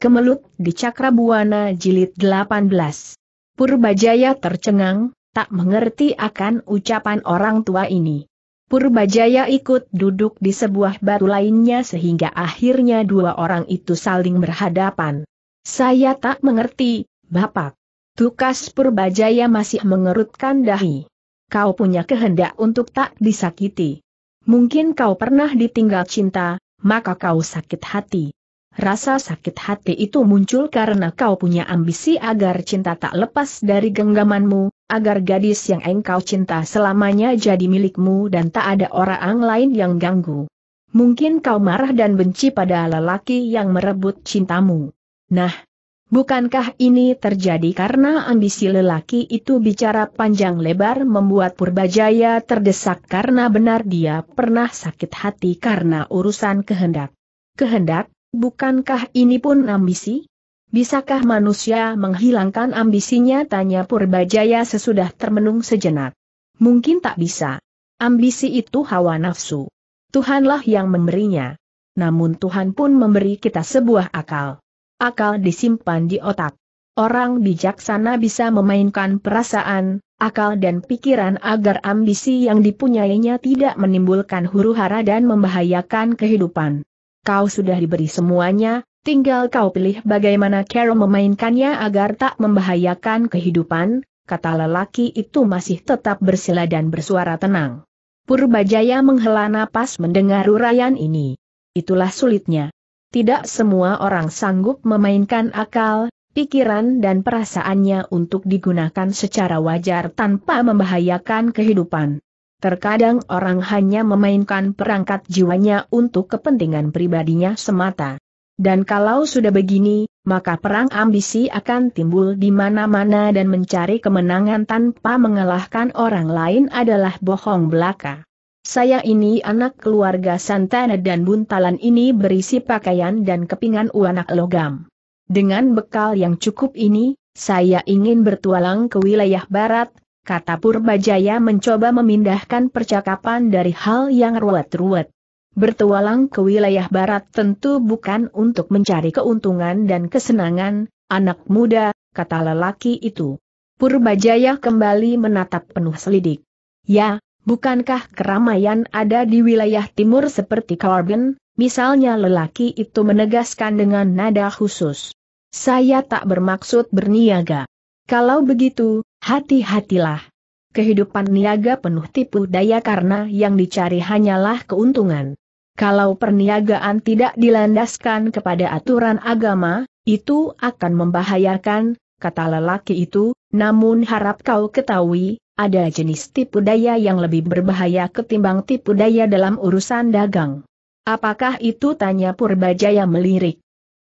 Kemelut di Cakrabuana Jilid 18. Purbajaya tercengang, tak mengerti akan ucapan orang tua ini. Purbajaya ikut duduk di sebuah batu lainnya sehingga akhirnya dua orang itu saling berhadapan. Saya tak mengerti, Bapak. Tukas Purbajaya masih mengerutkan dahi. Kau punya kehendak untuk tak disakiti. Mungkin kau pernah ditinggal cinta, maka kau sakit hati. Rasa sakit hati itu muncul karena kau punya ambisi agar cinta tak lepas dari genggamanmu, agar gadis yang engkau cinta selamanya jadi milikmu dan tak ada orang lain yang ganggu. Mungkin kau marah dan benci pada lelaki yang merebut cintamu. Nah, bukankah ini terjadi karena ambisi lelaki itu bicara panjang lebar membuat Purbajaya terdesak karena benar dia pernah sakit hati karena urusan kehendak. Kehendak, Bukankah ini pun ambisi? Bisakah manusia menghilangkan ambisinya? Tanya Purbajaya sesudah termenung sejenak. Mungkin tak bisa. Ambisi itu hawa nafsu. Tuhanlah yang memberinya. Namun Tuhan pun memberi kita sebuah akal. Akal disimpan di otak. Orang bijaksana bisa memainkan perasaan, akal dan pikiran agar ambisi yang dipunyainya tidak menimbulkan huru-hara dan membahayakan kehidupan kau sudah diberi semuanya, tinggal kau pilih bagaimana Carol memainkannya agar tak membahayakan kehidupan, kata lelaki itu masih tetap bersila dan bersuara tenang. Purbajaya menghela napas mendengar uraian ini. Itulah sulitnya. Tidak semua orang sanggup memainkan akal, pikiran dan perasaannya untuk digunakan secara wajar tanpa membahayakan kehidupan. Terkadang orang hanya memainkan perangkat jiwanya untuk kepentingan pribadinya semata. Dan kalau sudah begini, maka perang ambisi akan timbul di mana-mana dan mencari kemenangan tanpa mengalahkan orang lain adalah bohong belaka. Saya ini anak keluarga Santana dan buntalan ini berisi pakaian dan kepingan uanak logam. Dengan bekal yang cukup ini, saya ingin bertualang ke wilayah barat, kata Purbajaya mencoba memindahkan percakapan dari hal yang ruwet-ruwet. Bertualang ke wilayah barat tentu bukan untuk mencari keuntungan dan kesenangan, anak muda, kata lelaki itu. Purbajaya kembali menatap penuh selidik. Ya, bukankah keramaian ada di wilayah timur seperti Corbin, misalnya lelaki itu menegaskan dengan nada khusus. Saya tak bermaksud berniaga. Kalau begitu, Hati-hatilah. Kehidupan niaga penuh tipu daya karena yang dicari hanyalah keuntungan. Kalau perniagaan tidak dilandaskan kepada aturan agama, itu akan membahayakan, kata lelaki itu, namun harap kau ketahui, ada jenis tipu daya yang lebih berbahaya ketimbang tipu daya dalam urusan dagang. Apakah itu tanya Purbajaya melirik?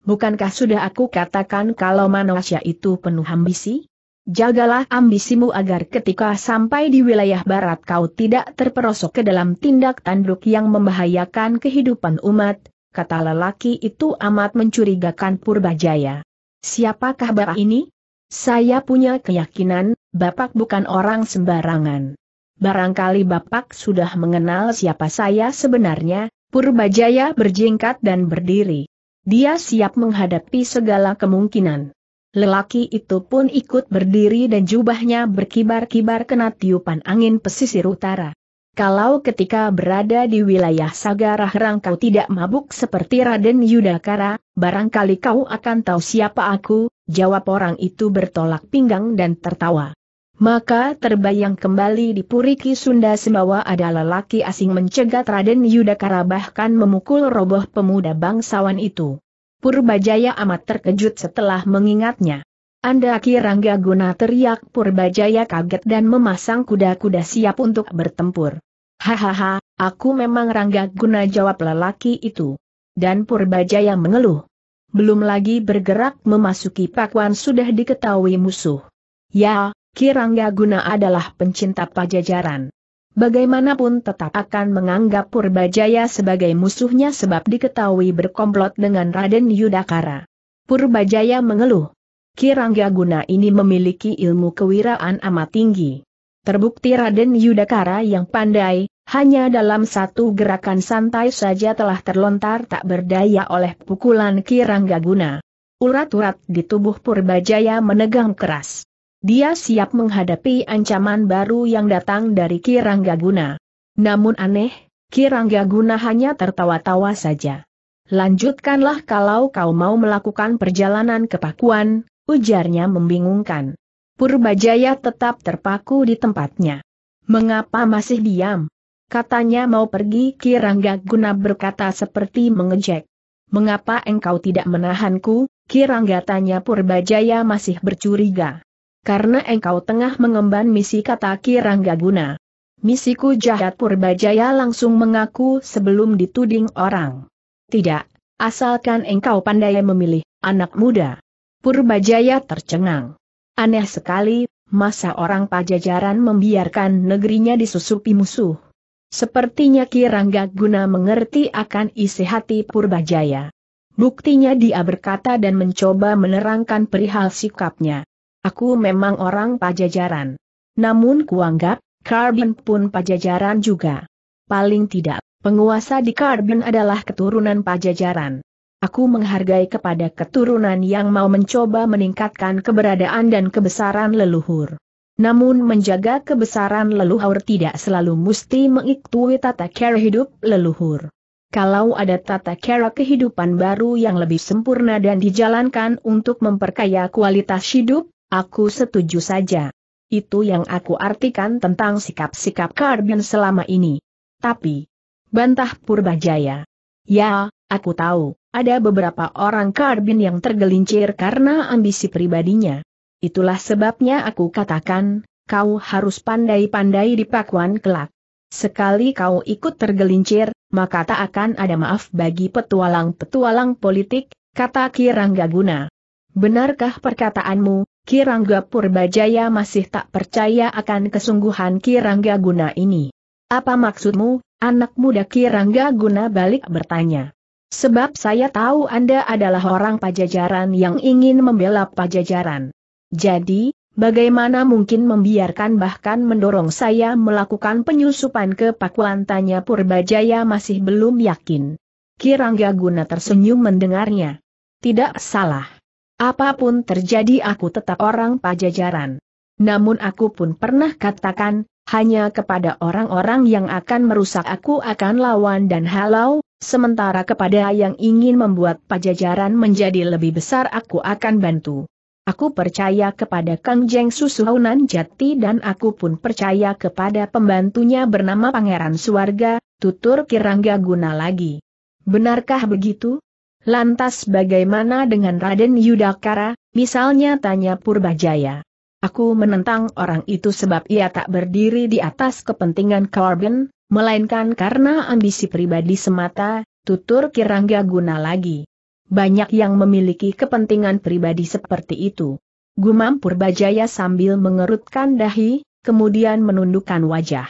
Bukankah sudah aku katakan kalau manusia itu penuh ambisi? jagalah ambisimu agar ketika sampai di wilayah barat kau tidak terperosok ke dalam tindak tanduk yang membahayakan kehidupan umat, kata lelaki itu amat mencurigakan Purbajaya. Siapakah bapak ini? Saya punya keyakinan, bapak bukan orang sembarangan. Barangkali bapak sudah mengenal siapa saya sebenarnya, Purbajaya berjingkat dan berdiri. Dia siap menghadapi segala kemungkinan. Lelaki itu pun ikut berdiri dan jubahnya berkibar-kibar kena tiupan angin pesisir utara. Kalau ketika berada di wilayah Sagara kau tidak mabuk seperti Raden Yudhakara, barangkali kau akan tahu siapa aku, jawab orang itu bertolak pinggang dan tertawa. Maka terbayang kembali di Puriki Sunda Sembawa adalah lelaki asing mencegat Raden Yudhakara bahkan memukul roboh pemuda bangsawan itu. Purbajaya amat terkejut setelah mengingatnya. Anda Kirangga Guna teriak Purbajaya kaget dan memasang kuda-kuda siap untuk bertempur. Hahaha, aku memang Rangga Guna jawab lelaki itu. Dan Purbajaya mengeluh. Belum lagi bergerak memasuki pakuan sudah diketahui musuh. Ya, Kirangga Guna adalah pencinta pajajaran bagaimanapun tetap akan menganggap Purbajaya sebagai musuhnya sebab diketahui berkomplot dengan Raden Yudakara. Purbajaya mengeluh. Kirangga Guna ini memiliki ilmu kewiraan amat tinggi. Terbukti Raden Yudakara yang pandai, hanya dalam satu gerakan santai saja telah terlontar tak berdaya oleh pukulan Kirangga Guna. Urat-urat di tubuh Purbajaya menegang keras. Dia siap menghadapi ancaman baru yang datang dari Kirangga Guna. Namun aneh, Kirangga Guna hanya tertawa-tawa saja. Lanjutkanlah kalau kau mau melakukan perjalanan ke Pakuan, ujarnya membingungkan. Purbajaya tetap terpaku di tempatnya. Mengapa masih diam? Katanya mau pergi Kirangga Guna berkata seperti mengejek. Mengapa engkau tidak menahanku? Kirangga tanya Purbajaya masih bercuriga karena engkau tengah mengemban misi kata Kirangga Guna. Misiku jahat Purbajaya langsung mengaku sebelum dituding orang. Tidak, asalkan engkau pandai memilih, anak muda. Purbajaya tercengang. Aneh sekali, masa orang pajajaran membiarkan negerinya disusupi musuh. Sepertinya Kirangga Guna mengerti akan isi hati Purbajaya. Buktinya dia berkata dan mencoba menerangkan perihal sikapnya. Aku memang orang pajajaran. Namun kuanggap, Karbin pun pajajaran juga. Paling tidak, penguasa di Karbin adalah keturunan pajajaran. Aku menghargai kepada keturunan yang mau mencoba meningkatkan keberadaan dan kebesaran leluhur. Namun menjaga kebesaran leluhur tidak selalu mesti mengiktui tata cara hidup leluhur. Kalau ada tata cara kehidupan baru yang lebih sempurna dan dijalankan untuk memperkaya kualitas hidup, Aku setuju saja. Itu yang aku artikan tentang sikap-sikap Karbin selama ini. Tapi, bantah Purbajaya. Ya, aku tahu, ada beberapa orang Karbin yang tergelincir karena ambisi pribadinya. Itulah sebabnya aku katakan, kau harus pandai-pandai di pakuan kelak. Sekali kau ikut tergelincir, maka tak akan ada maaf bagi petualang-petualang politik, kata Kirangga Guna. Benarkah perkataanmu, Kirangga Purbajaya masih tak percaya akan kesungguhan Kirangga Guna ini. Apa maksudmu, anak muda Kirangga Guna balik bertanya. Sebab saya tahu Anda adalah orang pajajaran yang ingin membela pajajaran. Jadi, bagaimana mungkin membiarkan bahkan mendorong saya melakukan penyusupan ke Pakuan tanya Purbajaya masih belum yakin. Kirangga Guna tersenyum mendengarnya. Tidak salah. Apapun terjadi aku tetap orang pajajaran. Namun aku pun pernah katakan, hanya kepada orang-orang yang akan merusak aku akan lawan dan halau, sementara kepada yang ingin membuat pajajaran menjadi lebih besar aku akan bantu. Aku percaya kepada Kang Jeng Susuhunan Jati dan aku pun percaya kepada pembantunya bernama Pangeran Suwarga, tutur Kirangga Guna lagi. Benarkah begitu? Lantas bagaimana dengan Raden Yudakara, misalnya tanya Purbajaya. Aku menentang orang itu sebab ia tak berdiri di atas kepentingan korban, melainkan karena ambisi pribadi semata, tutur Kirangga guna lagi. Banyak yang memiliki kepentingan pribadi seperti itu. Gumam Purbajaya sambil mengerutkan dahi, kemudian menundukkan wajah.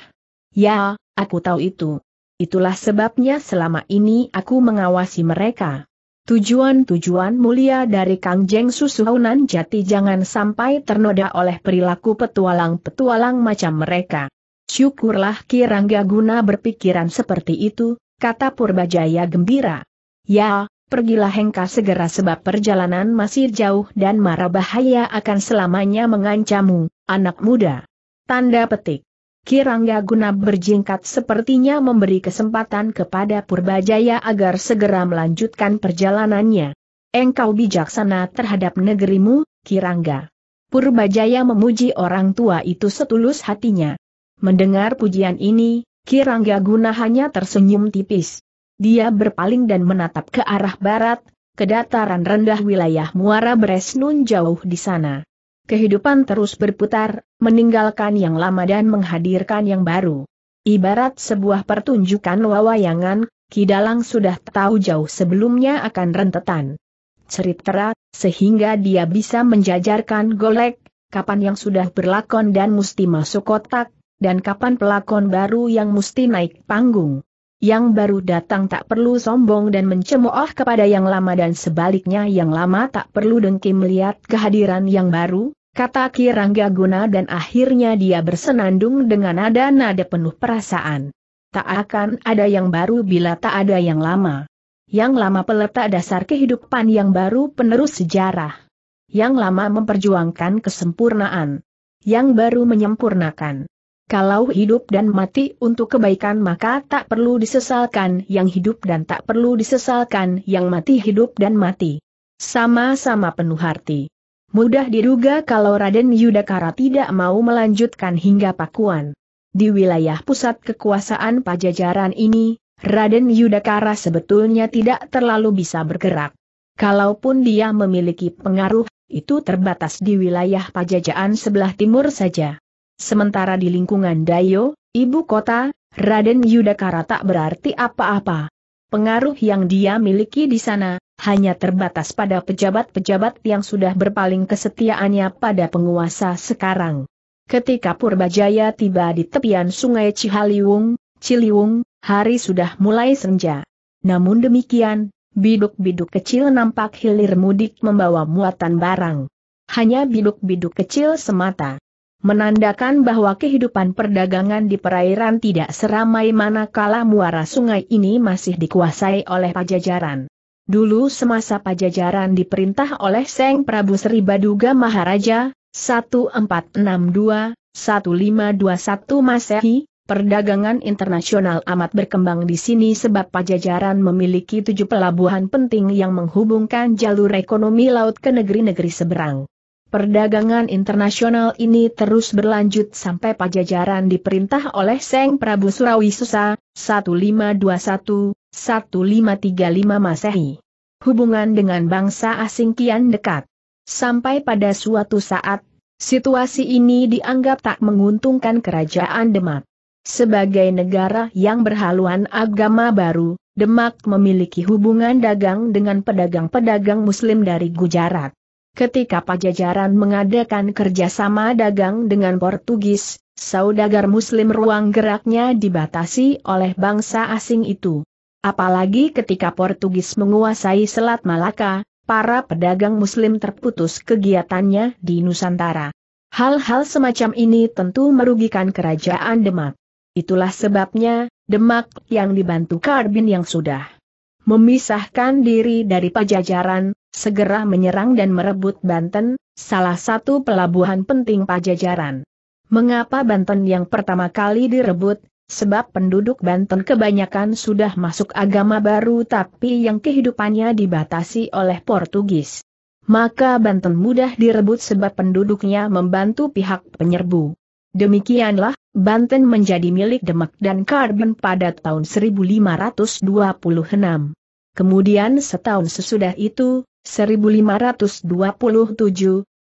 Ya, aku tahu itu. Itulah sebabnya selama ini aku mengawasi mereka. Tujuan-tujuan mulia dari Kang Jeng Susuhunan Jati jangan sampai ternoda oleh perilaku petualang-petualang macam mereka. Syukurlah Kirangga Guna berpikiran seperti itu, kata Purbajaya gembira. Ya, pergilah Hengka segera sebab perjalanan masih jauh dan marah bahaya akan selamanya mengancammu, anak muda. Tanda petik. Kirangga Guna berjingkat sepertinya memberi kesempatan kepada Purbajaya agar segera melanjutkan perjalanannya. Engkau bijaksana terhadap negerimu, Kirangga. Purbajaya memuji orang tua itu setulus hatinya. Mendengar pujian ini, Kirangga Guna hanya tersenyum tipis. Dia berpaling dan menatap ke arah barat, ke dataran rendah wilayah Muara Bresnun jauh di sana kehidupan terus berputar, meninggalkan yang lama dan menghadirkan yang baru. Ibarat sebuah pertunjukan wawayangan, Kidalang sudah tahu jauh sebelumnya akan rentetan ceritera, sehingga dia bisa menjajarkan golek, kapan yang sudah berlakon dan musti masuk kotak, dan kapan pelakon baru yang musti naik panggung. Yang baru datang tak perlu sombong dan mencemooh kepada yang lama dan sebaliknya yang lama tak perlu dengki melihat kehadiran yang baru, kata Kirangga Guna dan akhirnya dia bersenandung dengan nada-nada penuh perasaan. Tak akan ada yang baru bila tak ada yang lama. Yang lama peletak dasar kehidupan yang baru penerus sejarah. Yang lama memperjuangkan kesempurnaan. Yang baru menyempurnakan. Kalau hidup dan mati untuk kebaikan maka tak perlu disesalkan yang hidup dan tak perlu disesalkan yang mati hidup dan mati. Sama-sama penuh hati. Mudah diduga kalau Raden Yudakara tidak mau melanjutkan hingga Pakuan. Di wilayah pusat kekuasaan pajajaran ini, Raden Yudakara sebetulnya tidak terlalu bisa bergerak. Kalaupun dia memiliki pengaruh, itu terbatas di wilayah pajajaran sebelah timur saja. Sementara di lingkungan Dayo, ibu kota, Raden Yudakara tak berarti apa-apa. Pengaruh yang dia miliki di sana, hanya terbatas pada pejabat-pejabat yang sudah berpaling kesetiaannya pada penguasa sekarang. Ketika Purbajaya tiba di tepian sungai Cihaliwung, Ciliwung, hari sudah mulai senja. Namun demikian, biduk-biduk kecil nampak hilir mudik membawa muatan barang. Hanya biduk-biduk kecil semata menandakan bahwa kehidupan perdagangan di perairan tidak seramai manakala muara sungai ini masih dikuasai oleh pajajaran. Dulu semasa pajajaran diperintah oleh Seng Prabu Sri Baduga Maharaja, 1462-1521 Masehi, perdagangan internasional amat berkembang di sini sebab pajajaran memiliki tujuh pelabuhan penting yang menghubungkan jalur ekonomi laut ke negeri-negeri seberang. Perdagangan internasional ini terus berlanjut sampai pajajaran diperintah oleh Seng Prabu Surawi Susa, 1521 1535 Masehi. Hubungan dengan bangsa asing kian dekat. Sampai pada suatu saat, situasi ini dianggap tak menguntungkan kerajaan Demak. Sebagai negara yang berhaluan agama baru, Demak memiliki hubungan dagang dengan pedagang-pedagang muslim dari Gujarat. Ketika Pajajaran mengadakan kerjasama dagang dengan Portugis, saudagar Muslim ruang geraknya dibatasi oleh bangsa asing itu. Apalagi ketika Portugis menguasai Selat Malaka, para pedagang muslim terputus kegiatannya di Nusantara. Hal-hal semacam ini tentu merugikan kerajaan Demak. Itulah sebabnya, Demak yang dibantu Karbin yang sudah memisahkan diri dari pajajaran, segera menyerang dan merebut Banten, salah satu pelabuhan penting pajajaran. Mengapa Banten yang pertama kali direbut, Sebab penduduk Banten kebanyakan sudah masuk agama baru tapi yang kehidupannya dibatasi oleh Portugis. Maka Banten mudah direbut sebab penduduknya membantu pihak penyerbu. Demikianlah, Banten menjadi milik Demak dan Karben pada tahun 1526. Kemudian setahun sesudah itu, 1527,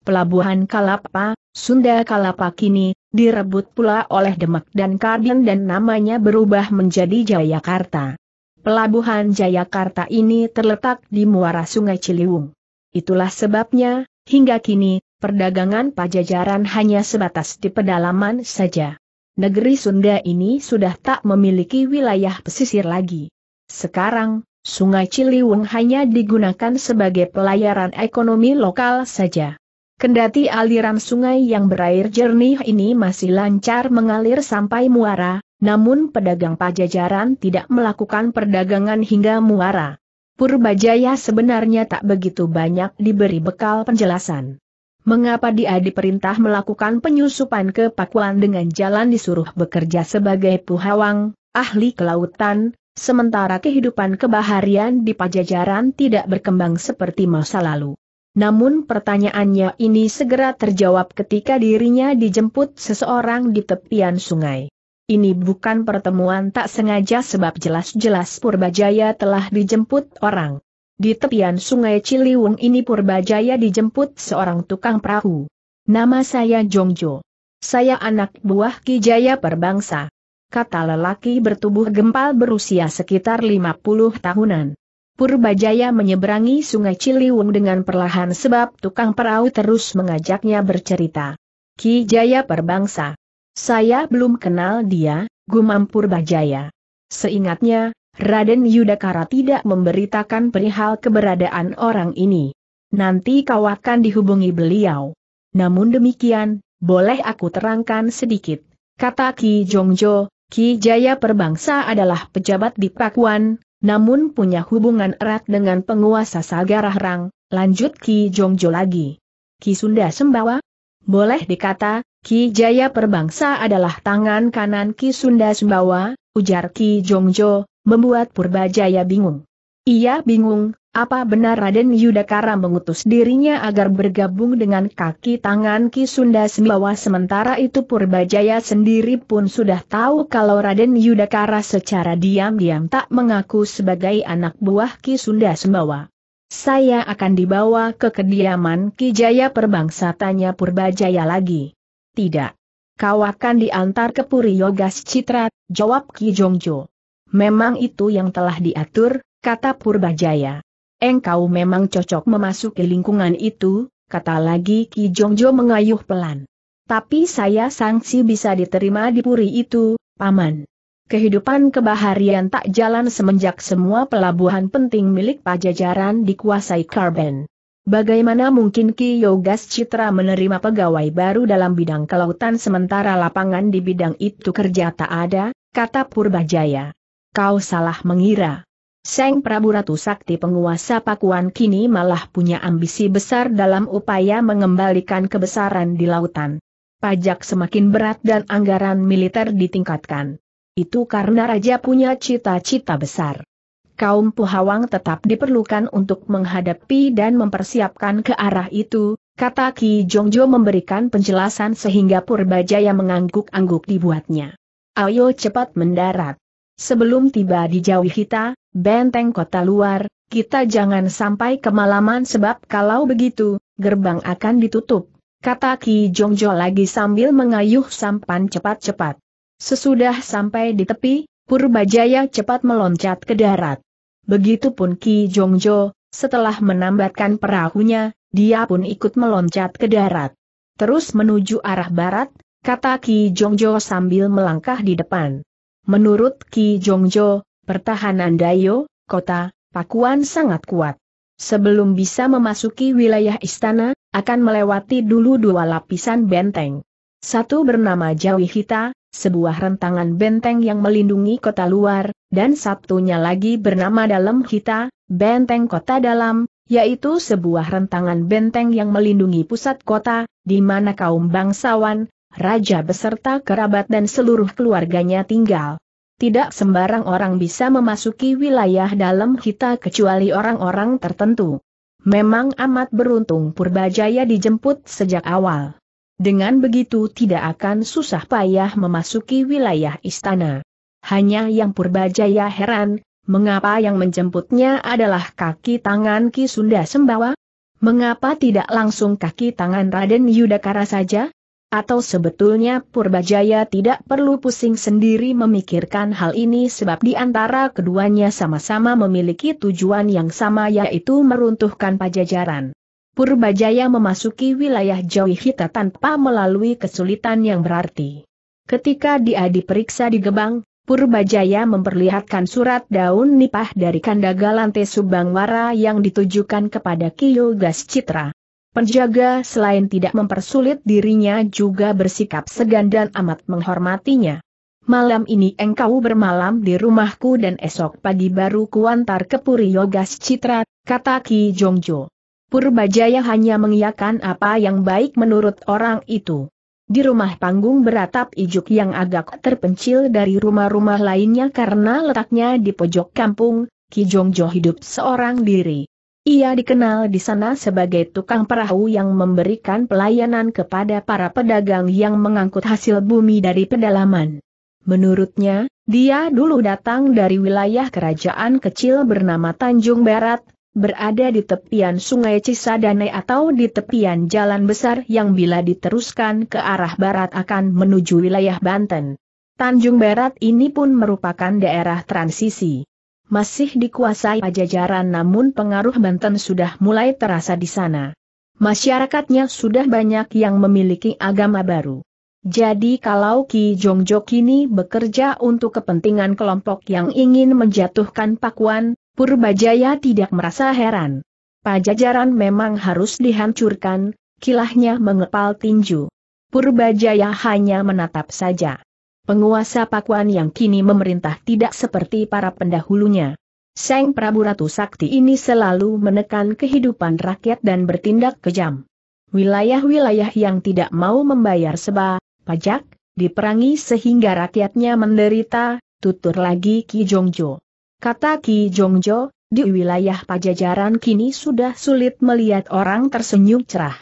Pelabuhan Kalapa, Sunda Kalapa kini, direbut pula oleh Demak dan Kadin dan namanya berubah menjadi Jayakarta. Pelabuhan Jayakarta ini terletak di muara sungai Ciliwung. Itulah sebabnya, hingga kini, perdagangan pajajaran hanya sebatas di pedalaman saja. Negeri Sunda ini sudah tak memiliki wilayah pesisir lagi. Sekarang, Sungai Ciliwung hanya digunakan sebagai pelayaran ekonomi lokal saja. Kendati aliran sungai yang berair jernih ini masih lancar mengalir sampai muara, namun pedagang pajajaran tidak melakukan perdagangan hingga muara. Purbajaya sebenarnya tak begitu banyak diberi bekal penjelasan. Mengapa dia diperintah melakukan penyusupan ke Pakuan dengan jalan disuruh bekerja sebagai puhawang, ahli kelautan, sementara kehidupan kebaharian di pajajaran tidak berkembang seperti masa lalu. Namun pertanyaannya ini segera terjawab ketika dirinya dijemput seseorang di tepian sungai. Ini bukan pertemuan tak sengaja sebab jelas-jelas Purbajaya telah dijemput orang. Di tepian sungai Ciliwung ini Purbajaya dijemput seorang tukang perahu. Nama saya Jongjo. Saya anak buah Kijaya Perbangsa. Kata lelaki bertubuh gempal berusia sekitar 50 tahunan. Purbajaya menyeberangi sungai Ciliwung dengan perlahan sebab tukang perahu terus mengajaknya bercerita. Ki Jaya Perbangsa. Saya belum kenal dia, gumam Purbajaya. Seingatnya, Raden Yudakara tidak memberitakan perihal keberadaan orang ini. Nanti kau akan dihubungi beliau. Namun demikian, boleh aku terangkan sedikit, kata Ki Jongjo, Ki Jaya Perbangsa adalah pejabat di Pakuan, namun punya hubungan erat dengan penguasa Rang, lanjut Ki Jongjo lagi. Ki Sunda Sembawa? Boleh dikata, Ki Jaya Perbangsa adalah tangan kanan Ki Sunda Sembawa, ujar Ki Jongjo, membuat Purba Jaya bingung. Ia bingung, apa benar Raden Yudakara mengutus dirinya agar bergabung dengan kaki tangan Ki Sunda Sembawa sementara itu Purbajaya sendiri pun sudah tahu kalau Raden Yudakara secara diam-diam tak mengaku sebagai anak buah Ki Sunda Sembawa. Saya akan dibawa ke kediaman Ki Jaya Perbangsa tanya Purbajaya lagi. Tidak. Kau akan diantar ke Puri Yogas Citra, jawab Ki Jongjo. Memang itu yang telah diatur, kata Purbajaya. Engkau memang cocok memasuki lingkungan itu, kata lagi Ki Jongjo mengayuh pelan. Tapi saya sanksi bisa diterima di puri itu, Paman. Kehidupan kebaharian tak jalan semenjak semua pelabuhan penting milik pajajaran dikuasai Karben. Bagaimana mungkin Ki Yogas Citra menerima pegawai baru dalam bidang kelautan sementara lapangan di bidang itu kerja tak ada, kata Purbajaya. Kau salah mengira. Seng Prabu Ratu Sakti penguasa Pakuan kini malah punya ambisi besar dalam upaya mengembalikan kebesaran di lautan. Pajak semakin berat dan anggaran militer ditingkatkan. Itu karena raja punya cita-cita besar. Kaum Puhawang tetap diperlukan untuk menghadapi dan mempersiapkan ke arah itu, kata Ki Jongjo memberikan penjelasan sehingga Purba Jaya mengangguk-angguk dibuatnya. Ayo cepat mendarat. Sebelum tiba di Jawi kita benteng kota luar, kita jangan sampai kemalaman sebab kalau begitu, gerbang akan ditutup, kata Ki Jongjo lagi sambil mengayuh sampan cepat-cepat. Sesudah sampai di tepi, Purbajaya cepat meloncat ke darat. Begitupun Ki Jongjo, setelah menambatkan perahunya, dia pun ikut meloncat ke darat. Terus menuju arah barat, kata Ki Jongjo sambil melangkah di depan. Menurut Ki Jongjo, Pertahanan Dayo, kota, Pakuan sangat kuat. Sebelum bisa memasuki wilayah istana, akan melewati dulu dua lapisan benteng. Satu bernama Jawihita, sebuah rentangan benteng yang melindungi kota luar, dan satunya lagi bernama Dalam Hita, benteng kota dalam, yaitu sebuah rentangan benteng yang melindungi pusat kota, di mana kaum bangsawan, raja beserta kerabat dan seluruh keluarganya tinggal. Tidak sembarang orang bisa memasuki wilayah dalam kita kecuali orang-orang tertentu. Memang amat beruntung Purbajaya dijemput sejak awal. Dengan begitu tidak akan susah payah memasuki wilayah istana. Hanya yang Purbajaya heran, mengapa yang menjemputnya adalah kaki tangan Ki Sunda Sembawa? Mengapa tidak langsung kaki tangan Raden Yudakara saja? Atau sebetulnya Purbajaya tidak perlu pusing sendiri memikirkan hal ini sebab di antara keduanya sama-sama memiliki tujuan yang sama yaitu meruntuhkan pajajaran. Purbajaya memasuki wilayah Jauhita tanpa melalui kesulitan yang berarti. Ketika dia diperiksa di gebang, Purbajaya memperlihatkan surat daun nipah dari kandagalante Subangwara yang ditujukan kepada Kiyogas Citra. Penjaga selain tidak mempersulit dirinya juga bersikap segan dan amat menghormatinya. Malam ini engkau bermalam di rumahku dan esok pagi baru kuantar ke Puri Yogas Citra, kata Ki Jongjo. Purbajaya hanya mengiyakan apa yang baik menurut orang itu. Di rumah panggung beratap ijuk yang agak terpencil dari rumah-rumah lainnya karena letaknya di pojok kampung, Ki Jongjo hidup seorang diri. Ia dikenal di sana sebagai tukang perahu yang memberikan pelayanan kepada para pedagang yang mengangkut hasil bumi dari pedalaman. Menurutnya, dia dulu datang dari wilayah kerajaan kecil bernama Tanjung Barat, berada di tepian sungai Cisadane atau di tepian jalan besar yang bila diteruskan ke arah barat akan menuju wilayah Banten. Tanjung Barat ini pun merupakan daerah transisi masih dikuasai pajajaran namun pengaruh Banten sudah mulai terasa di sana. Masyarakatnya sudah banyak yang memiliki agama baru. Jadi kalau Ki Jongjo kini bekerja untuk kepentingan kelompok yang ingin menjatuhkan Pakuan, Purbajaya tidak merasa heran. Pajajaran memang harus dihancurkan, kilahnya mengepal tinju. Purbajaya hanya menatap saja. Penguasa Pakuan yang kini memerintah tidak seperti para pendahulunya. Seng Prabu Ratu Sakti ini selalu menekan kehidupan rakyat dan bertindak kejam. Wilayah-wilayah yang tidak mau membayar seba, pajak, diperangi sehingga rakyatnya menderita, tutur lagi Ki Jongjo. Kata Ki Jongjo, di wilayah pajajaran kini sudah sulit melihat orang tersenyum cerah.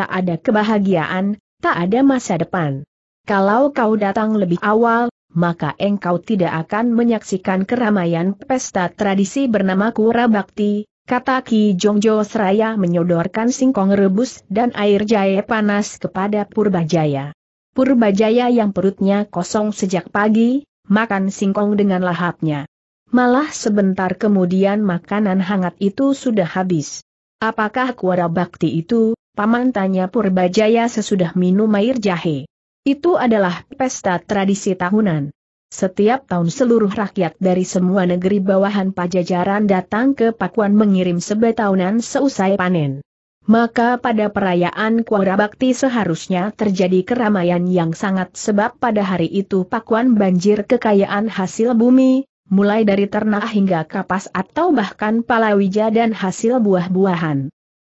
Tak ada kebahagiaan, tak ada masa depan. Kalau kau datang lebih awal, maka engkau tidak akan menyaksikan keramaian pesta tradisi bernama Kura Bakti, kata Ki Jongjo Seraya menyodorkan singkong rebus dan air jahe panas kepada Purbajaya. Purbajaya yang perutnya kosong sejak pagi, makan singkong dengan lahapnya. Malah sebentar kemudian makanan hangat itu sudah habis. Apakah Kura bakti itu, paman tanya Purbajaya sesudah minum air jahe. Itu adalah pesta tradisi tahunan. Setiap tahun seluruh rakyat dari semua negeri bawahan pajajaran datang ke Pakuan mengirim sebaik tahunan seusai panen. Maka pada perayaan Kuara Bakti seharusnya terjadi keramaian yang sangat sebab pada hari itu Pakuan banjir kekayaan hasil bumi, mulai dari ternak hingga kapas atau bahkan palawija dan hasil buah-buahan.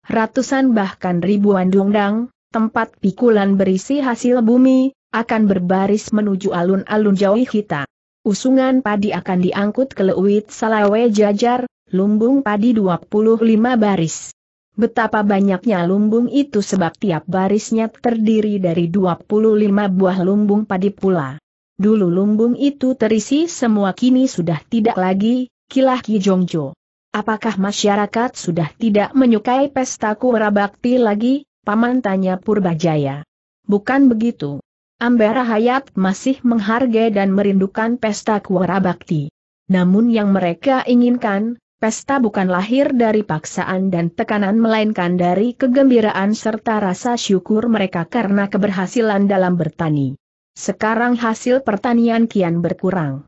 Ratusan bahkan ribuan dungdang, tempat pikulan berisi hasil bumi, akan berbaris menuju alun-alun jauh kita. Usungan padi akan diangkut ke Lewit Salawe Jajar, lumbung padi 25 baris. Betapa banyaknya lumbung itu sebab tiap barisnya terdiri dari 25 buah lumbung padi pula. Dulu lumbung itu terisi semua kini sudah tidak lagi, kilah Ki Jongjo. Apakah masyarakat sudah tidak menyukai pesta kura bakti lagi? Paman tanya Purbajaya. Bukan begitu. Ambera Hayat masih menghargai dan merindukan pesta kuara bakti. Namun yang mereka inginkan, pesta bukan lahir dari paksaan dan tekanan melainkan dari kegembiraan serta rasa syukur mereka karena keberhasilan dalam bertani. Sekarang hasil pertanian kian berkurang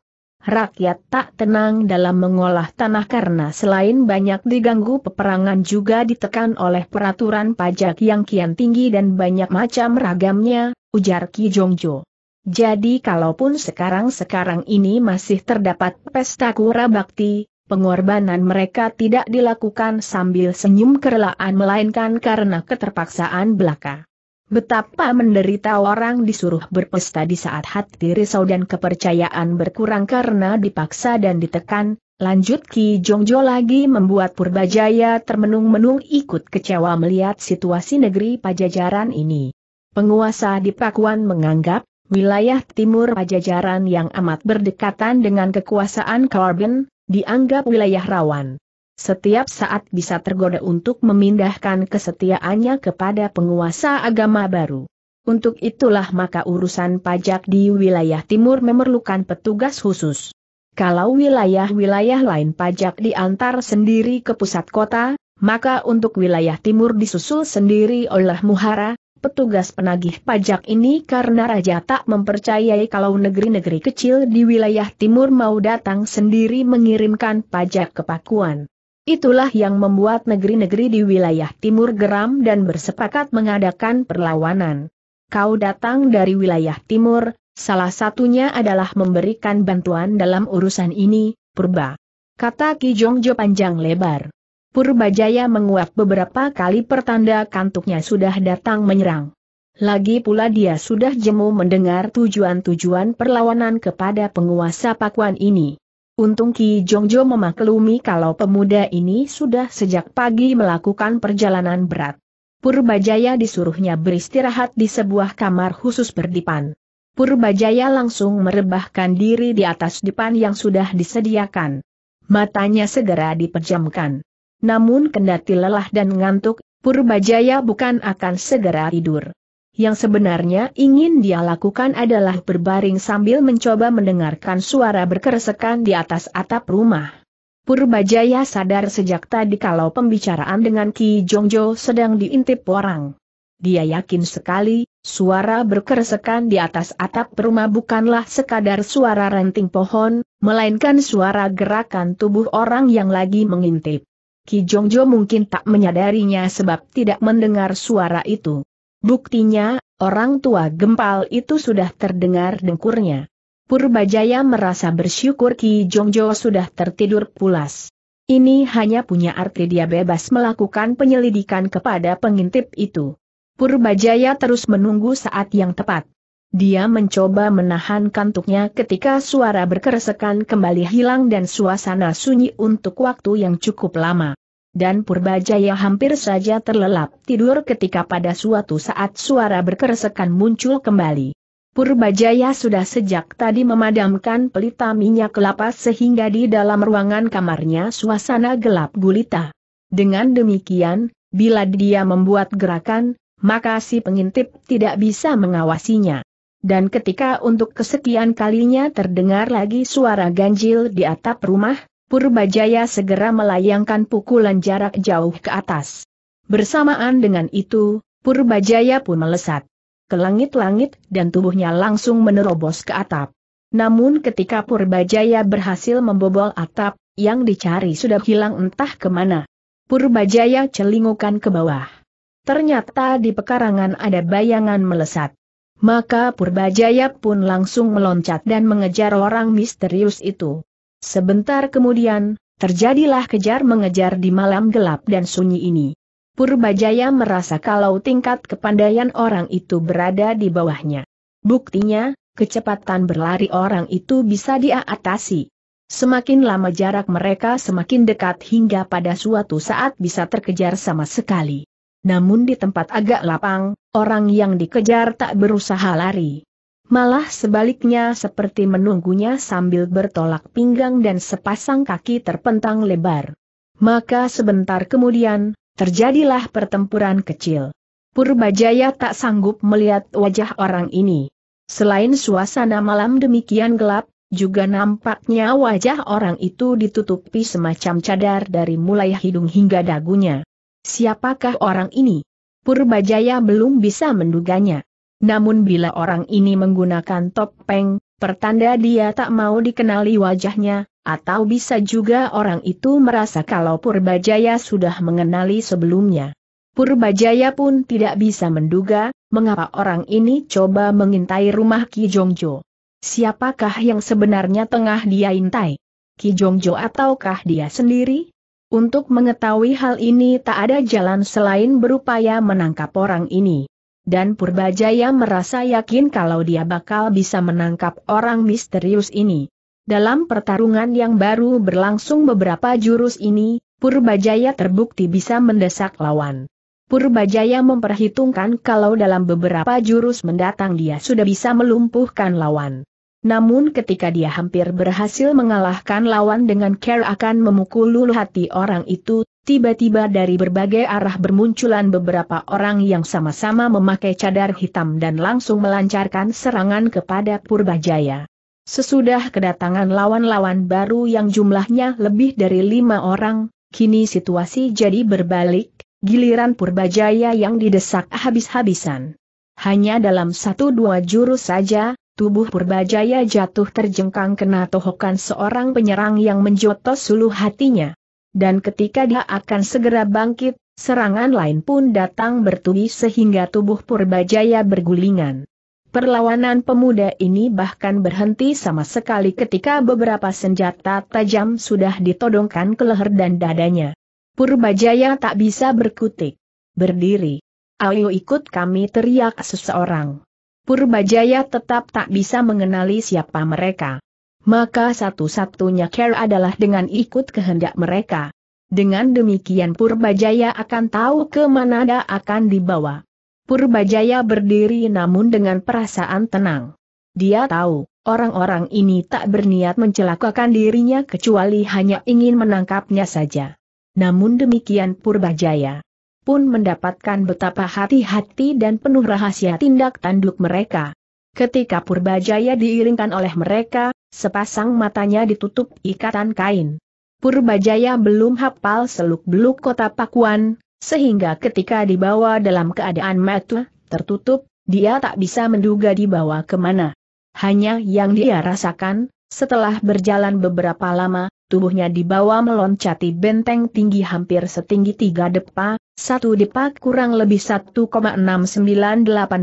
rakyat tak tenang dalam mengolah tanah karena selain banyak diganggu peperangan juga ditekan oleh peraturan pajak yang kian tinggi dan banyak macam ragamnya, ujar Ki Jongjo. Jadi kalaupun sekarang-sekarang ini masih terdapat pesta kura bakti, pengorbanan mereka tidak dilakukan sambil senyum kerelaan melainkan karena keterpaksaan belaka. Betapa menderita orang disuruh berpesta di saat hati risau dan kepercayaan berkurang karena dipaksa dan ditekan, lanjut Ki Jongjo lagi membuat Purbajaya termenung-menung ikut kecewa melihat situasi negeri Pajajaran ini. Penguasa di Pakuan menganggap, wilayah timur Pajajaran yang amat berdekatan dengan kekuasaan Carbon, dianggap wilayah rawan setiap saat bisa tergoda untuk memindahkan kesetiaannya kepada penguasa agama baru. Untuk itulah maka urusan pajak di wilayah timur memerlukan petugas khusus. Kalau wilayah-wilayah lain pajak diantar sendiri ke pusat kota, maka untuk wilayah timur disusul sendiri oleh Muhara, petugas penagih pajak ini karena raja tak mempercayai kalau negeri-negeri kecil di wilayah timur mau datang sendiri mengirimkan pajak ke Pakuan. Itulah yang membuat negeri-negeri di wilayah timur geram dan bersepakat mengadakan perlawanan. Kau datang dari wilayah timur, salah satunya adalah memberikan bantuan dalam urusan ini, Purba. Kata Ki Jongjo panjang lebar. Purbajaya menguap beberapa kali pertanda kantuknya sudah datang menyerang. Lagi pula dia sudah jemu mendengar tujuan-tujuan perlawanan kepada penguasa Pakuan ini. Untung Ki Jongjo memaklumi kalau pemuda ini sudah sejak pagi melakukan perjalanan berat. Purbajaya disuruhnya beristirahat di sebuah kamar khusus berdipan. Purbajaya langsung merebahkan diri di atas dipan yang sudah disediakan. Matanya segera diperjamkan. Namun kendati lelah dan ngantuk, Purbajaya bukan akan segera tidur. Yang sebenarnya ingin dia lakukan adalah berbaring sambil mencoba mendengarkan suara berkeresekan di atas atap rumah. Purbajaya sadar sejak tadi kalau pembicaraan dengan Ki Jongjo sedang diintip orang. Dia yakin sekali, suara berkeresekan di atas atap rumah bukanlah sekadar suara renting pohon, melainkan suara gerakan tubuh orang yang lagi mengintip. Ki Jongjo mungkin tak menyadarinya sebab tidak mendengar suara itu. Buktinya, orang tua gempal itu sudah terdengar dengkurnya. Purbajaya merasa bersyukur Ki Jongjo sudah tertidur pulas. Ini hanya punya arti dia bebas melakukan penyelidikan kepada pengintip itu. Purbajaya terus menunggu saat yang tepat. Dia mencoba menahan kantuknya ketika suara berkeresekan kembali hilang dan suasana sunyi untuk waktu yang cukup lama dan Purbajaya hampir saja terlelap tidur ketika pada suatu saat suara berkeresekan muncul kembali. Purbajaya sudah sejak tadi memadamkan pelita minyak kelapa sehingga di dalam ruangan kamarnya suasana gelap gulita. Dengan demikian, bila dia membuat gerakan, maka si pengintip tidak bisa mengawasinya. Dan ketika untuk kesekian kalinya terdengar lagi suara ganjil di atap rumah, Purbajaya segera melayangkan pukulan jarak jauh ke atas. Bersamaan dengan itu, Purbajaya pun melesat ke langit-langit dan tubuhnya langsung menerobos ke atap. Namun ketika Purbajaya berhasil membobol atap, yang dicari sudah hilang entah kemana. Purbajaya celingukan ke bawah. Ternyata di pekarangan ada bayangan melesat. Maka Purbajaya pun langsung meloncat dan mengejar orang misterius itu. Sebentar kemudian, terjadilah kejar-mengejar di malam gelap dan sunyi ini. Purbajaya merasa kalau tingkat kepandaian orang itu berada di bawahnya. Buktinya, kecepatan berlari orang itu bisa dia atasi. Semakin lama jarak mereka semakin dekat hingga pada suatu saat bisa terkejar sama sekali. Namun di tempat agak lapang, orang yang dikejar tak berusaha lari. Malah sebaliknya seperti menunggunya sambil bertolak pinggang dan sepasang kaki terpentang lebar. Maka sebentar kemudian, terjadilah pertempuran kecil. Purbajaya tak sanggup melihat wajah orang ini. Selain suasana malam demikian gelap, juga nampaknya wajah orang itu ditutupi semacam cadar dari mulai hidung hingga dagunya. Siapakah orang ini? Purbajaya belum bisa menduganya. Namun bila orang ini menggunakan topeng, pertanda dia tak mau dikenali wajahnya, atau bisa juga orang itu merasa kalau Purbajaya sudah mengenali sebelumnya. Purbajaya pun tidak bisa menduga, mengapa orang ini coba mengintai rumah Ki Jongjo. Siapakah yang sebenarnya tengah dia intai? Ki Jongjo ataukah dia sendiri? Untuk mengetahui hal ini tak ada jalan selain berupaya menangkap orang ini dan Purbajaya merasa yakin kalau dia bakal bisa menangkap orang misterius ini. Dalam pertarungan yang baru berlangsung beberapa jurus ini, Purbajaya terbukti bisa mendesak lawan. Purbajaya memperhitungkan kalau dalam beberapa jurus mendatang dia sudah bisa melumpuhkan lawan. Namun ketika dia hampir berhasil mengalahkan lawan dengan care akan memukul luluh hati orang itu, tiba-tiba dari berbagai arah bermunculan beberapa orang yang sama-sama memakai cadar hitam dan langsung melancarkan serangan kepada Purbajaya. Sesudah kedatangan lawan-lawan baru yang jumlahnya lebih dari lima orang, kini situasi jadi berbalik, giliran Purbajaya yang didesak habis-habisan. Hanya dalam satu dua jurus saja, Tubuh Purbajaya jatuh terjengkang kena tohokan seorang penyerang yang menjotos suluh hatinya. Dan ketika dia akan segera bangkit, serangan lain pun datang bertubi sehingga tubuh Purbajaya bergulingan. Perlawanan pemuda ini bahkan berhenti sama sekali ketika beberapa senjata tajam sudah ditodongkan ke leher dan dadanya. Purbajaya tak bisa berkutik. Berdiri. Ayo ikut kami teriak seseorang. Purbajaya tetap tak bisa mengenali siapa mereka. Maka satu-satunya care adalah dengan ikut kehendak mereka. Dengan demikian Purbajaya akan tahu ke mana dia akan dibawa. Purbajaya berdiri namun dengan perasaan tenang. Dia tahu, orang-orang ini tak berniat mencelakakan dirinya kecuali hanya ingin menangkapnya saja. Namun demikian Purbajaya pun mendapatkan betapa hati-hati dan penuh rahasia tindak tanduk mereka. Ketika Purbajaya diiringkan oleh mereka, sepasang matanya ditutup ikatan kain. Purbajaya belum hafal seluk-beluk kota Pakuan, sehingga ketika dibawa dalam keadaan mata, tertutup, dia tak bisa menduga dibawa kemana. Hanya yang dia rasakan, setelah berjalan beberapa lama, tubuhnya dibawa meloncati benteng tinggi hampir setinggi tiga depa, satu depa kurang lebih 1,698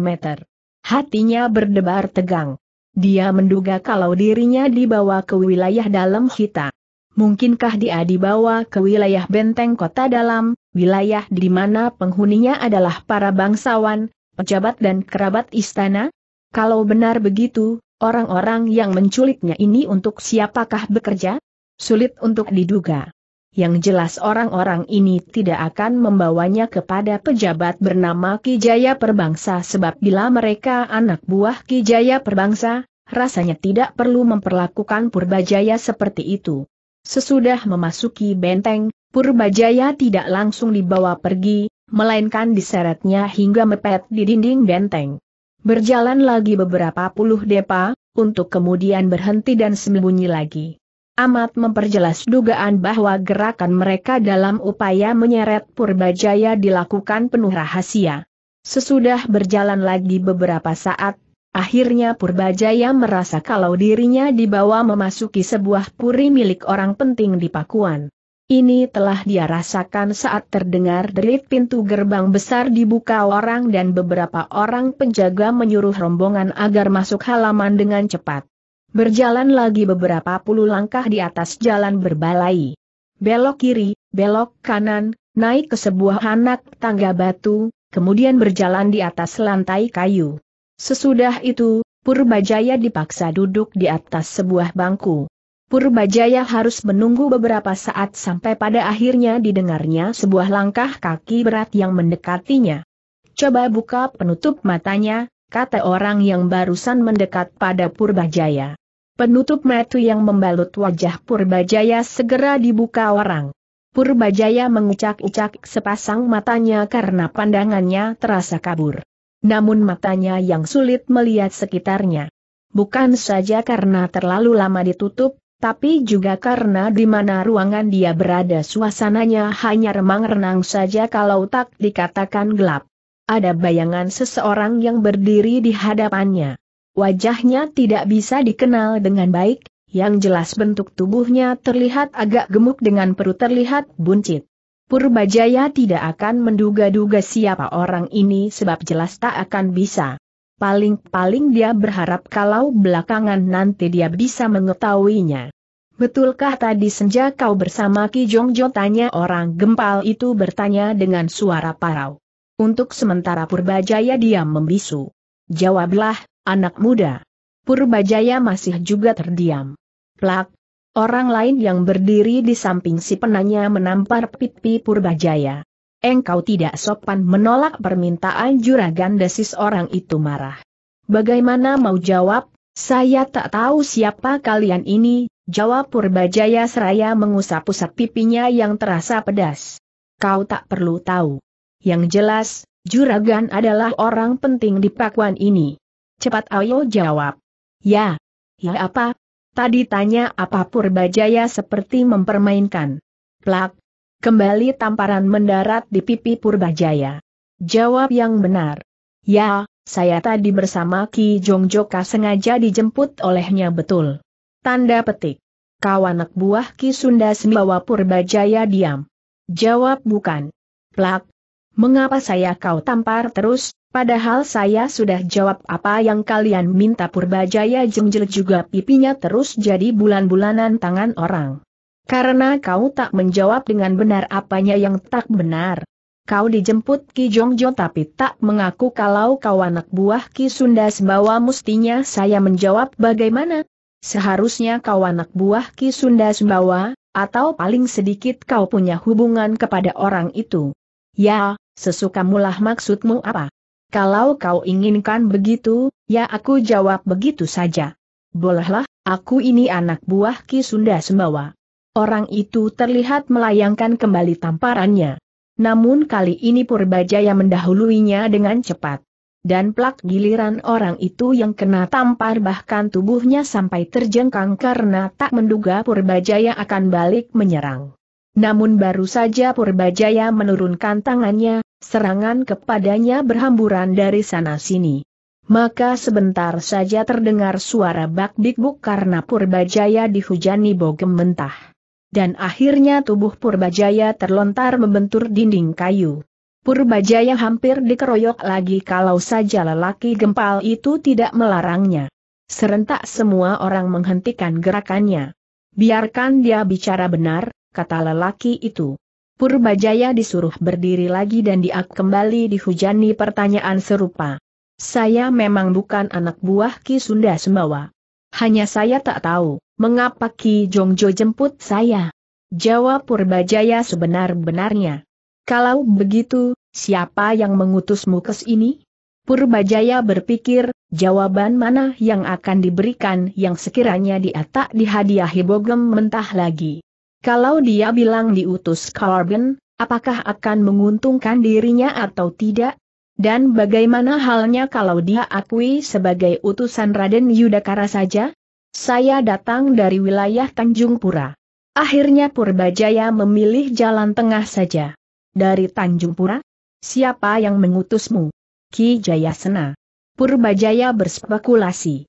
meter. Hatinya berdebar tegang. Dia menduga kalau dirinya dibawa ke wilayah dalam kita. Mungkinkah dia dibawa ke wilayah benteng kota dalam, wilayah di mana penghuninya adalah para bangsawan, pejabat dan kerabat istana? Kalau benar begitu, Orang-orang yang menculiknya ini untuk siapakah bekerja? Sulit untuk diduga. Yang jelas orang-orang ini tidak akan membawanya kepada pejabat bernama Kijaya Perbangsa sebab bila mereka anak buah Kijaya Perbangsa, rasanya tidak perlu memperlakukan Purbajaya seperti itu. Sesudah memasuki benteng, Purbajaya tidak langsung dibawa pergi, melainkan diseretnya hingga mepet di dinding benteng berjalan lagi beberapa puluh depa, untuk kemudian berhenti dan sembunyi lagi. Amat memperjelas dugaan bahwa gerakan mereka dalam upaya menyeret Purbajaya dilakukan penuh rahasia. Sesudah berjalan lagi beberapa saat, akhirnya Purbajaya merasa kalau dirinya dibawa memasuki sebuah puri milik orang penting di Pakuan. Ini telah dia rasakan saat terdengar derit pintu gerbang besar dibuka orang dan beberapa orang penjaga menyuruh rombongan agar masuk halaman dengan cepat. Berjalan lagi beberapa puluh langkah di atas jalan berbalai. Belok kiri, belok kanan, naik ke sebuah anak tangga batu, kemudian berjalan di atas lantai kayu. Sesudah itu, Purbajaya dipaksa duduk di atas sebuah bangku. Purbajaya harus menunggu beberapa saat sampai pada akhirnya didengarnya sebuah langkah kaki berat yang mendekatinya. Coba buka penutup matanya, kata orang yang barusan mendekat pada Purbajaya. Penutup mata yang membalut wajah Purbajaya segera dibuka orang. Purbajaya mengucak-ucak sepasang matanya karena pandangannya terasa kabur. Namun matanya yang sulit melihat sekitarnya. Bukan saja karena terlalu lama ditutup, tapi juga karena di mana ruangan dia berada suasananya hanya remang-renang saja kalau tak dikatakan gelap. Ada bayangan seseorang yang berdiri di hadapannya. Wajahnya tidak bisa dikenal dengan baik, yang jelas bentuk tubuhnya terlihat agak gemuk dengan perut terlihat buncit. Purbajaya tidak akan menduga-duga siapa orang ini sebab jelas tak akan bisa paling-paling dia berharap kalau belakangan nanti dia bisa mengetahuinya. Betulkah tadi senja kau bersama Ki Jongjo tanya orang gempal itu bertanya dengan suara parau. Untuk sementara Purbajaya diam membisu. Jawablah, anak muda. Purbajaya masih juga terdiam. Plak, orang lain yang berdiri di samping si penanya menampar pipi Purbajaya engkau tidak sopan menolak permintaan juragan desis orang itu marah. Bagaimana mau jawab, saya tak tahu siapa kalian ini, jawab Purbajaya seraya mengusap-usap pipinya yang terasa pedas. Kau tak perlu tahu. Yang jelas, juragan adalah orang penting di pakuan ini. Cepat ayo jawab. Ya. Ya apa? Tadi tanya apa Purbajaya seperti mempermainkan. Plak, Kembali tamparan mendarat di pipi Purbajaya. Jawab yang benar. Ya, saya tadi bersama Ki Jongjoka sengaja dijemput olehnya betul. Tanda petik. Kawanak buah Ki Sunda Sembawa Purbajaya diam. Jawab bukan. Plak. Mengapa saya kau tampar terus, padahal saya sudah jawab apa yang kalian minta Purbajaya jengjel juga pipinya terus jadi bulan-bulanan tangan orang. Karena kau tak menjawab dengan benar apanya yang tak benar. Kau dijemput Ki Jongjo tapi tak mengaku kalau kau anak buah Ki Sunda Sembawa mestinya saya menjawab bagaimana? Seharusnya kau anak buah Ki Sunda Sembawa, atau paling sedikit kau punya hubungan kepada orang itu. Ya, sesukamulah maksudmu apa? Kalau kau inginkan begitu, ya aku jawab begitu saja. Bolehlah, aku ini anak buah Ki Sunda Sembawa. Orang itu terlihat melayangkan kembali tamparannya. Namun kali ini Purbajaya mendahuluinya dengan cepat. Dan plak giliran orang itu yang kena tampar bahkan tubuhnya sampai terjengkang karena tak menduga Purbajaya akan balik menyerang. Namun baru saja Purbajaya menurunkan tangannya, serangan kepadanya berhamburan dari sana-sini. Maka sebentar saja terdengar suara bak dikbuk karena Purbajaya dihujani bogem mentah dan akhirnya tubuh Purbajaya terlontar membentur dinding kayu. Purbajaya hampir dikeroyok lagi kalau saja lelaki gempal itu tidak melarangnya. Serentak semua orang menghentikan gerakannya. Biarkan dia bicara benar, kata lelaki itu. Purbajaya disuruh berdiri lagi dan dia kembali dihujani pertanyaan serupa. Saya memang bukan anak buah Ki Sunda Sembawa. Hanya saya tak tahu mengapa Ki Jongjo jemput saya? Jawab Purbajaya sebenar-benarnya. Kalau begitu, siapa yang mengutusmu ke sini? Purbajaya berpikir, jawaban mana yang akan diberikan yang sekiranya dia tak dihadiahi Bogem mentah lagi. Kalau dia bilang diutus Carbon, apakah akan menguntungkan dirinya atau tidak? Dan bagaimana halnya kalau dia akui sebagai utusan Raden Yudakara saja? Saya datang dari wilayah Tanjung Pura. Akhirnya Purbajaya memilih jalan tengah saja. Dari Tanjung Pura? Siapa yang mengutusmu? Ki Jayasena. Purbajaya berspekulasi.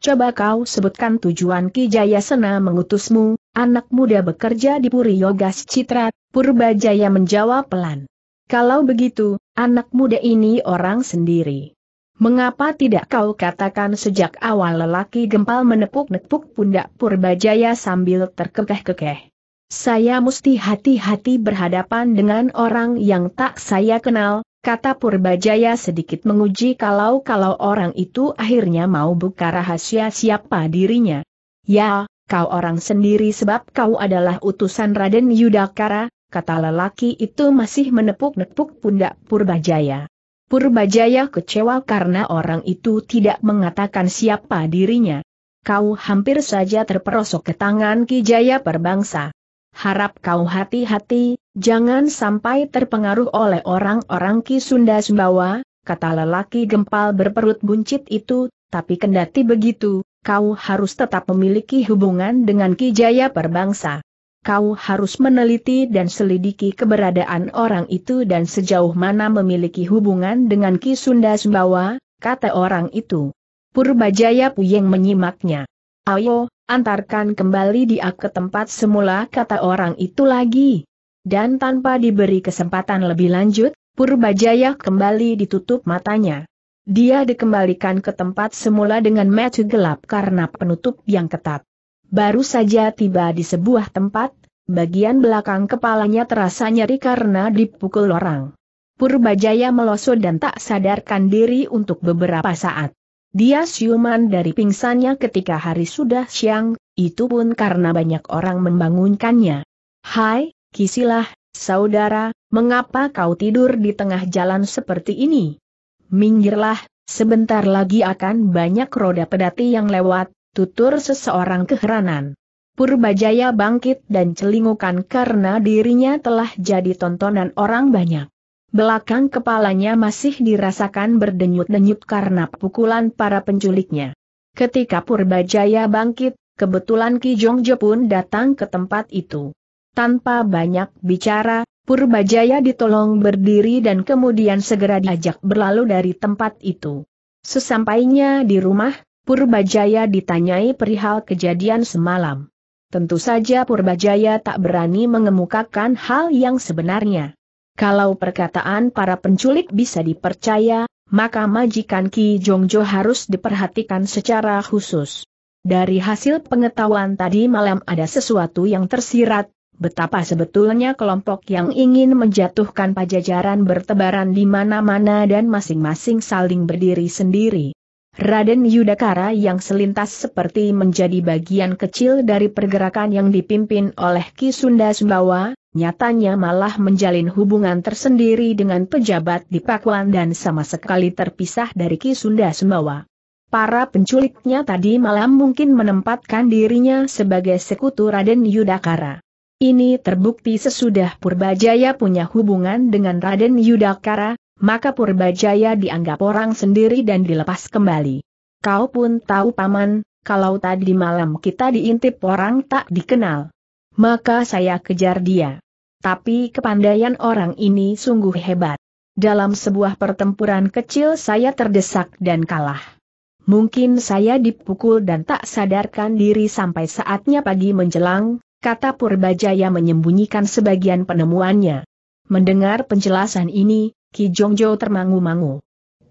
Coba kau sebutkan tujuan Ki Jayasena mengutusmu, anak muda bekerja di Puri Yogas Citra, Purbajaya menjawab pelan. Kalau begitu, anak muda ini orang sendiri. Mengapa tidak kau katakan sejak awal lelaki gempal menepuk-nepuk pundak Purbajaya sambil terkekeh-kekeh? Saya mesti hati-hati berhadapan dengan orang yang tak saya kenal, kata Purbajaya sedikit menguji kalau-kalau orang itu akhirnya mau buka rahasia siapa dirinya. Ya, kau orang sendiri sebab kau adalah utusan Raden Yudhakara, kata lelaki itu masih menepuk-nepuk pundak Purbajaya. Purbajaya kecewa karena orang itu tidak mengatakan siapa dirinya. Kau hampir saja terperosok ke tangan Ki Jaya Perbangsa. Harap kau hati-hati, jangan sampai terpengaruh oleh orang-orang Ki Sunda Sumbawa, kata lelaki gempal berperut buncit itu, tapi kendati begitu, kau harus tetap memiliki hubungan dengan Ki Jaya Perbangsa kau harus meneliti dan selidiki keberadaan orang itu dan sejauh mana memiliki hubungan dengan Ki Sunda Sumbawa, kata orang itu. Purbajaya Puyeng menyimaknya. Ayo, antarkan kembali dia ke tempat semula kata orang itu lagi. Dan tanpa diberi kesempatan lebih lanjut, Purbajaya kembali ditutup matanya. Dia dikembalikan ke tempat semula dengan mata gelap karena penutup yang ketat. Baru saja tiba di sebuah tempat, bagian belakang kepalanya terasa nyeri karena dipukul orang. Purbajaya melosot dan tak sadarkan diri untuk beberapa saat. Dia siuman dari pingsannya ketika hari sudah siang, itu pun karena banyak orang membangunkannya. Hai, kisilah, saudara, mengapa kau tidur di tengah jalan seperti ini? Minggirlah, sebentar lagi akan banyak roda pedati yang lewat, tutur seseorang keheranan. Purbajaya bangkit dan celingukan karena dirinya telah jadi tontonan orang banyak. Belakang kepalanya masih dirasakan berdenyut-denyut karena pukulan para penculiknya. Ketika Purbajaya bangkit, kebetulan Ki Jongjo pun datang ke tempat itu. Tanpa banyak bicara, Purbajaya ditolong berdiri dan kemudian segera diajak berlalu dari tempat itu. Sesampainya di rumah, Purbajaya ditanyai perihal kejadian semalam. Tentu saja Purbajaya tak berani mengemukakan hal yang sebenarnya. Kalau perkataan para penculik bisa dipercaya, maka majikan Ki Jongjo harus diperhatikan secara khusus. Dari hasil pengetahuan tadi malam ada sesuatu yang tersirat, betapa sebetulnya kelompok yang ingin menjatuhkan pajajaran bertebaran di mana-mana dan masing-masing saling berdiri sendiri. Raden Yudakara yang selintas seperti menjadi bagian kecil dari pergerakan yang dipimpin oleh Ki Sunda Sumbawa, nyatanya malah menjalin hubungan tersendiri dengan pejabat di Pakuan dan sama sekali terpisah dari Ki Sunda Sumbawa. Para penculiknya tadi malam mungkin menempatkan dirinya sebagai sekutu Raden Yudakara. Ini terbukti sesudah Purbajaya punya hubungan dengan Raden Yudakara, maka Purbajaya dianggap orang sendiri dan dilepas kembali. Kau pun tahu paman, kalau tadi malam kita diintip orang tak dikenal. Maka saya kejar dia. Tapi kepandaian orang ini sungguh hebat. Dalam sebuah pertempuran kecil saya terdesak dan kalah. Mungkin saya dipukul dan tak sadarkan diri sampai saatnya pagi menjelang, kata Purbajaya menyembunyikan sebagian penemuannya. Mendengar penjelasan ini, Ki Jongjo termangu-mangu.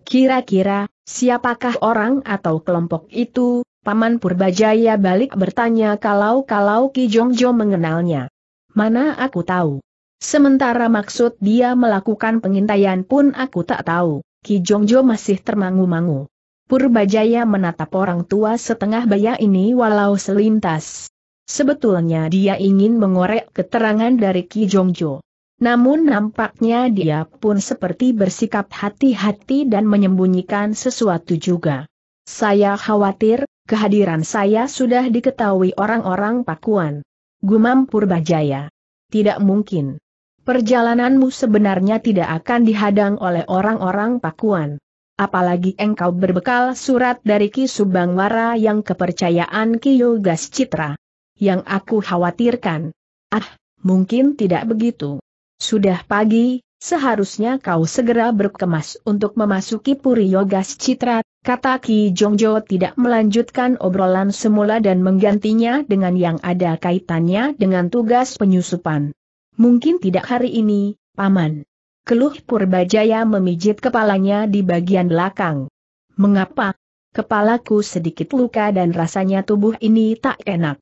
Kira-kira, siapakah orang atau kelompok itu? Paman Purbajaya balik bertanya kalau-kalau Ki Jongjo mengenalnya. Mana aku tahu. Sementara maksud dia melakukan pengintaian pun aku tak tahu. Ki Jongjo masih termangu-mangu. Purbajaya menatap orang tua setengah baya ini walau selintas. Sebetulnya dia ingin mengorek keterangan dari Ki Jongjo. Namun nampaknya dia pun seperti bersikap hati-hati dan menyembunyikan sesuatu juga. Saya khawatir, kehadiran saya sudah diketahui orang-orang Pakuan. Gumam Purbajaya. Tidak mungkin. Perjalananmu sebenarnya tidak akan dihadang oleh orang-orang Pakuan. Apalagi engkau berbekal surat dari Ki Subangwara yang kepercayaan Ki Yogas Citra. Yang aku khawatirkan. Ah, mungkin tidak begitu. Sudah pagi, seharusnya kau segera berkemas untuk memasuki Puri Yogas Citra, kata Ki Jongjo tidak melanjutkan obrolan semula dan menggantinya dengan yang ada kaitannya dengan tugas penyusupan. Mungkin tidak hari ini, Paman. Keluh Purbajaya memijit kepalanya di bagian belakang. Mengapa? Kepalaku sedikit luka dan rasanya tubuh ini tak enak.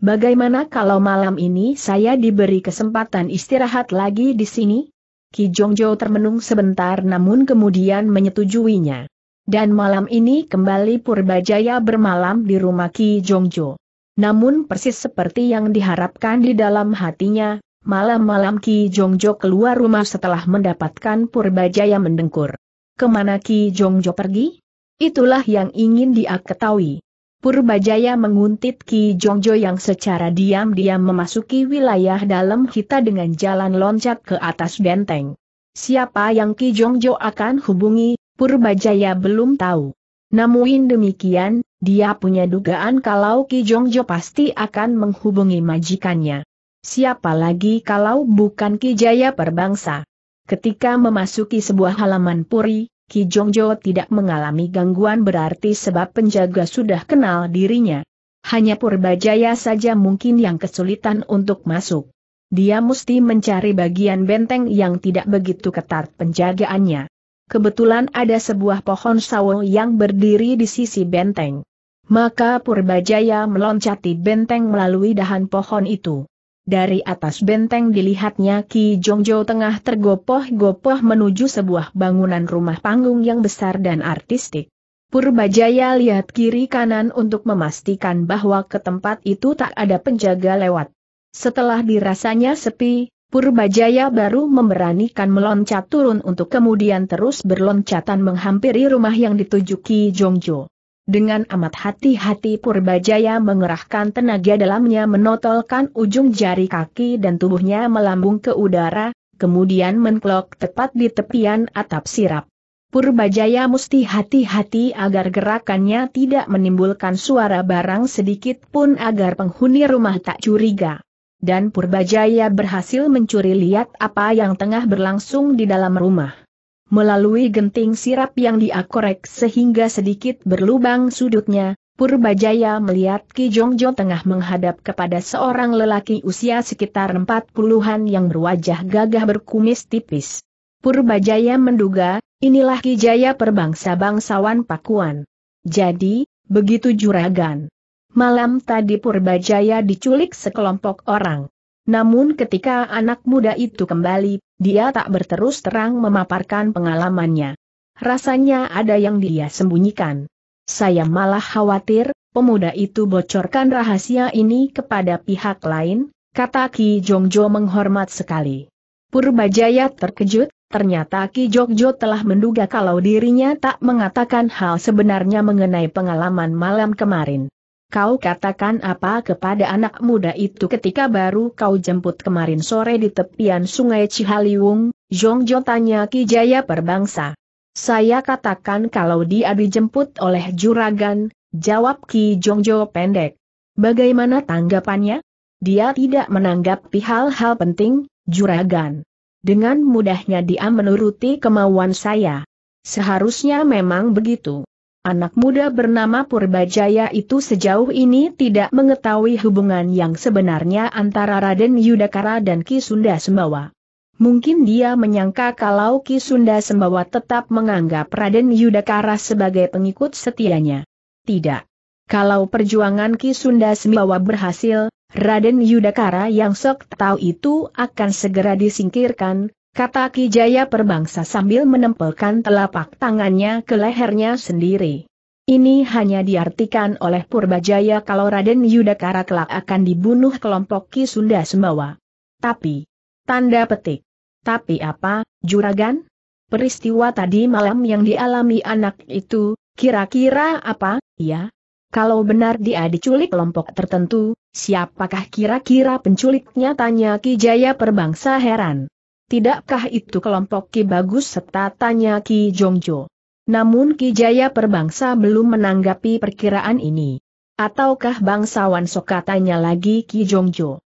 Bagaimana kalau malam ini saya diberi kesempatan istirahat lagi di sini? Ki Jongjo termenung sebentar namun kemudian menyetujuinya. Dan malam ini kembali Purbajaya bermalam di rumah Ki Jongjo. Namun persis seperti yang diharapkan di dalam hatinya, malam-malam Ki Jongjo keluar rumah setelah mendapatkan Purbajaya mendengkur. Kemana Ki Jongjo pergi? Itulah yang ingin dia ketahui. Purbajaya menguntit Ki Jongjo yang secara diam-diam memasuki wilayah dalam kita dengan jalan loncat ke atas benteng. Siapa yang Ki Jongjo akan hubungi, Purbajaya belum tahu. Namun demikian, dia punya dugaan kalau Ki Jongjo pasti akan menghubungi majikannya. Siapa lagi kalau bukan Ki Jaya Perbangsa? Ketika memasuki sebuah halaman puri, Ki Jongjo tidak mengalami gangguan berarti sebab penjaga sudah kenal dirinya. Hanya Purbajaya saja mungkin yang kesulitan untuk masuk. Dia mesti mencari bagian benteng yang tidak begitu ketat penjagaannya. Kebetulan ada sebuah pohon sawo yang berdiri di sisi benteng. Maka Purbajaya meloncati benteng melalui dahan pohon itu dari atas benteng dilihatnya Ki Jongjo tengah tergopoh-gopoh menuju sebuah bangunan rumah panggung yang besar dan artistik. Purbajaya lihat kiri kanan untuk memastikan bahwa ke tempat itu tak ada penjaga lewat. Setelah dirasanya sepi, Purbajaya baru memberanikan meloncat turun untuk kemudian terus berloncatan menghampiri rumah yang dituju Ki Jongjo. Dengan amat hati-hati Purbajaya mengerahkan tenaga dalamnya menotolkan ujung jari kaki dan tubuhnya melambung ke udara, kemudian menklok tepat di tepian atap sirap. Purbajaya mesti hati-hati agar gerakannya tidak menimbulkan suara barang sedikit pun agar penghuni rumah tak curiga. Dan Purbajaya berhasil mencuri lihat apa yang tengah berlangsung di dalam rumah. Melalui genting sirap yang diakorek sehingga sedikit berlubang sudutnya, Purbajaya melihat Ki Jongjo tengah menghadap kepada seorang lelaki usia sekitar 40-an yang berwajah gagah berkumis tipis. Purbajaya menduga, inilah Ki Jaya perbangsa bangsawan Pakuan. Jadi, begitu juragan. Malam tadi Purbajaya diculik sekelompok orang. Namun ketika anak muda itu kembali, dia tak berterus terang memaparkan pengalamannya. Rasanya ada yang dia sembunyikan. Saya malah khawatir, pemuda itu bocorkan rahasia ini kepada pihak lain, kata Ki Jongjo menghormat sekali. Purbajaya terkejut, ternyata Ki Jongjo telah menduga kalau dirinya tak mengatakan hal sebenarnya mengenai pengalaman malam kemarin. Kau katakan apa kepada anak muda itu ketika baru kau jemput kemarin sore di tepian sungai Cihaliwung, Zhongjo tanya Ki Jaya Perbangsa. Saya katakan kalau dia dijemput oleh juragan, jawab Ki Zhongjo pendek. Bagaimana tanggapannya? Dia tidak menanggapi hal-hal penting, juragan. Dengan mudahnya dia menuruti kemauan saya. Seharusnya memang begitu. Anak muda bernama Purbajaya itu sejauh ini tidak mengetahui hubungan yang sebenarnya antara Raden Yudakara dan Ki Sunda Sembawa. Mungkin dia menyangka kalau Ki Sunda Sembawa tetap menganggap Raden Yudakara sebagai pengikut setianya. Tidak. Kalau perjuangan Ki Sunda Sembawa berhasil, Raden Yudakara yang sok tahu itu akan segera disingkirkan, kata Kijaya Perbangsa sambil menempelkan telapak tangannya ke lehernya sendiri. Ini hanya diartikan oleh Purbajaya kalau Raden Yudhakara kelak akan dibunuh kelompok Ki Sunda Sembawa. Tapi, tanda petik. Tapi apa, juragan? Peristiwa tadi malam yang dialami anak itu, kira-kira apa, ya? Kalau benar dia diculik kelompok tertentu, siapakah kira-kira penculiknya tanya Ki Jaya Perbangsa heran. Tidakkah itu kelompok Ki Bagus serta tanya Ki Jongjo? Namun Ki Jaya Perbangsa belum menanggapi perkiraan ini. Ataukah bangsawan Sokatanya lagi Ki Jongjo?